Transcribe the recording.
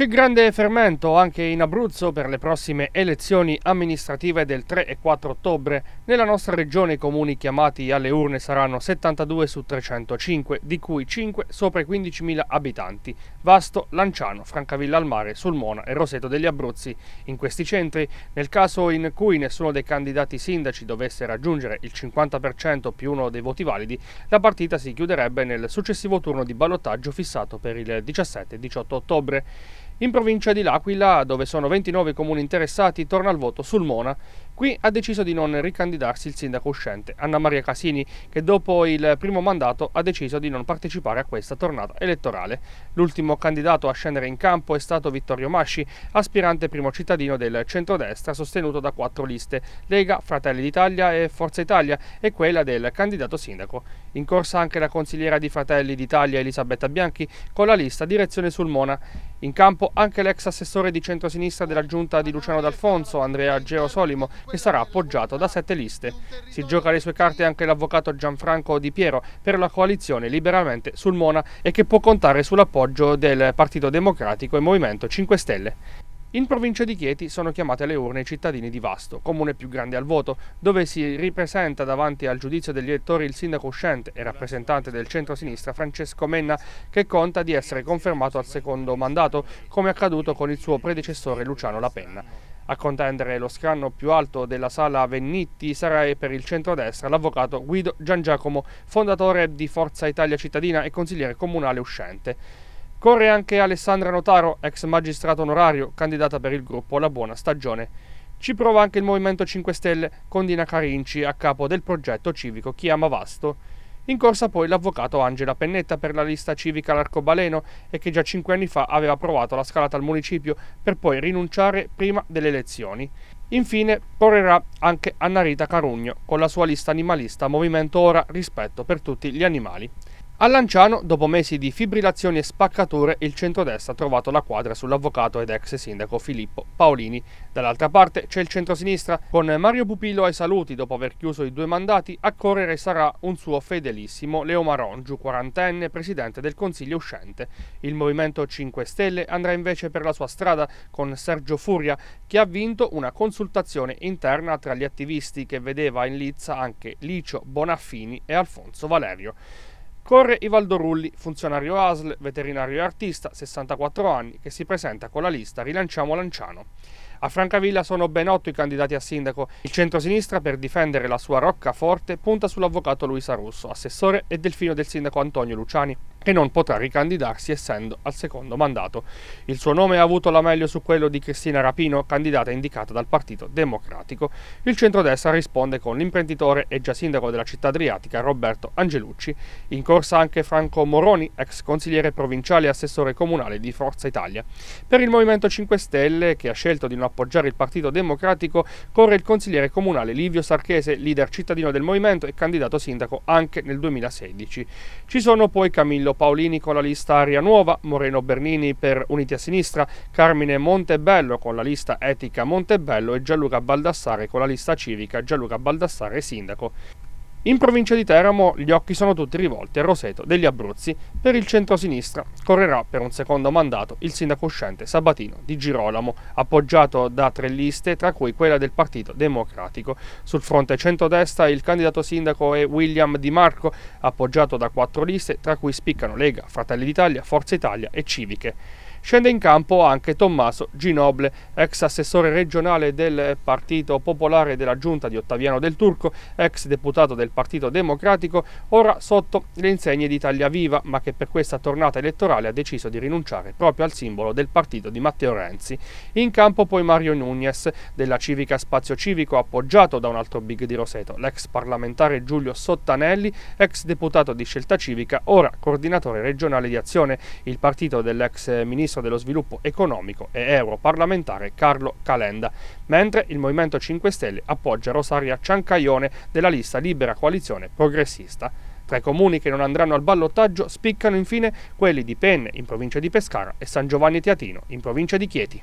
C'è grande fermento anche in Abruzzo per le prossime elezioni amministrative del 3 e 4 ottobre. Nella nostra regione i comuni chiamati alle urne saranno 72 su 305, di cui 5 sopra i 15.000 abitanti. Vasto, Lanciano, Francavilla al Mare, Sulmona e Roseto degli Abruzzi. In questi centri, nel caso in cui nessuno dei candidati sindaci dovesse raggiungere il 50% più uno dei voti validi, la partita si chiuderebbe nel successivo turno di ballottaggio fissato per il 17 e 18 ottobre. In provincia di L'Aquila, dove sono 29 comuni interessati, torna al voto sul Mona. Qui ha deciso di non ricandidarsi il sindaco uscente, Anna Maria Casini, che dopo il primo mandato ha deciso di non partecipare a questa tornata elettorale. L'ultimo candidato a scendere in campo è stato Vittorio Masci, aspirante primo cittadino del centrodestra sostenuto da quattro liste, Lega, Fratelli d'Italia e Forza Italia e quella del candidato sindaco. In corsa anche la consigliera di Fratelli d'Italia Elisabetta Bianchi con la lista Direzione Sulmona. In campo anche l'ex assessore di centrosinistra della giunta di Luciano D'Alfonso, Andrea Geo Solimo, che sarà appoggiato da sette liste. Si gioca le sue carte anche l'avvocato Gianfranco Di Piero per la coalizione Liberamente sul Mona e che può contare sull'appoggio del Partito Democratico e Movimento 5 Stelle. In provincia di Chieti sono chiamate alle urne i cittadini di Vasto, comune più grande al voto, dove si ripresenta davanti al giudizio degli elettori il sindaco uscente e rappresentante del centro-sinistra Francesco Menna, che conta di essere confermato al secondo mandato, come accaduto con il suo predecessore Luciano Lapenna. A contendere lo scranno più alto della sala Vennitti sarà per il centrodestra l'avvocato Guido Giangiacomo, fondatore di Forza Italia Cittadina e consigliere comunale uscente. Corre anche Alessandra Notaro, ex magistrato onorario, candidata per il gruppo La Buona Stagione. Ci prova anche il Movimento 5 Stelle con Dina Carinci a capo del progetto civico Chi ama Vasto. In corsa poi l'avvocato Angela Pennetta per la lista civica L'Arcobaleno e che già cinque anni fa aveva provato la scalata al municipio per poi rinunciare prima delle elezioni. Infine porrerà anche Annarita Carugno con la sua lista animalista Movimento Ora Rispetto per tutti gli animali. A Lanciano, dopo mesi di fibrillazioni e spaccature, il centrodestra ha trovato la quadra sull'avvocato ed ex sindaco Filippo Paolini. Dall'altra parte c'è il centrosinistra, con Mario Pupillo ai saluti dopo aver chiuso i due mandati, a correre sarà un suo fedelissimo Leo Marongiu, quarantenne, presidente del Consiglio uscente. Il Movimento 5 Stelle andrà invece per la sua strada con Sergio Furia, che ha vinto una consultazione interna tra gli attivisti che vedeva in lizza anche Licio Bonaffini e Alfonso Valerio. Corre Ivaldo Rulli, funzionario ASL, veterinario e artista, 64 anni, che si presenta con la lista Rilanciamo Lanciano. A Francavilla sono ben otto i candidati a sindaco. Il centro-sinistra, per difendere la sua roccaforte, punta sull'avvocato Luisa Russo, assessore e delfino del sindaco Antonio Luciani e non potrà ricandidarsi essendo al secondo mandato. Il suo nome ha avuto la meglio su quello di Cristina Rapino, candidata indicata dal Partito Democratico. Il centrodestra risponde con l'imprenditore e già sindaco della città adriatica Roberto Angelucci, in corsa anche Franco Moroni, ex consigliere provinciale e assessore comunale di Forza Italia. Per il Movimento 5 Stelle, che ha scelto di non appoggiare il Partito Democratico, corre il consigliere comunale Livio Sarchese, leader cittadino del movimento e candidato sindaco anche nel 2016. Ci sono poi Camillo Danilo Paolini con la lista Aria Nuova, Moreno Bernini per Uniti a Sinistra, Carmine Montebello con la lista Etica Montebello e Gianluca Baldassare con la lista civica Gianluca Baldassare Sindaco. In provincia di Teramo gli occhi sono tutti rivolti a Roseto degli Abruzzi. Per il centro-sinistra. correrà per un secondo mandato il sindaco uscente Sabatino di Girolamo, appoggiato da tre liste, tra cui quella del Partito Democratico. Sul fronte centrodestra il candidato sindaco è William Di Marco, appoggiato da quattro liste, tra cui spiccano Lega, Fratelli d'Italia, Forza Italia e Civiche. Scende in campo anche Tommaso Ginoble, ex assessore regionale del Partito Popolare della Giunta di Ottaviano del Turco, ex deputato del Partito Democratico, ora sotto le insegne di Italia Viva, ma che per questa tornata elettorale ha deciso di rinunciare proprio al simbolo del partito di Matteo Renzi. In campo poi Mario Nunes, della Civica Spazio Civico, appoggiato da un altro big di Roseto, l'ex parlamentare Giulio Sottanelli, ex deputato di Scelta Civica, ora coordinatore regionale di Azione, il partito dell'ex ministro ministro dello sviluppo economico e europarlamentare Carlo Calenda, mentre il Movimento 5 Stelle appoggia Rosaria Ciancaione della lista Libera Coalizione Progressista. Tra i comuni che non andranno al ballottaggio spiccano infine quelli di Penne in provincia di Pescara e San Giovanni Teatino in provincia di Chieti.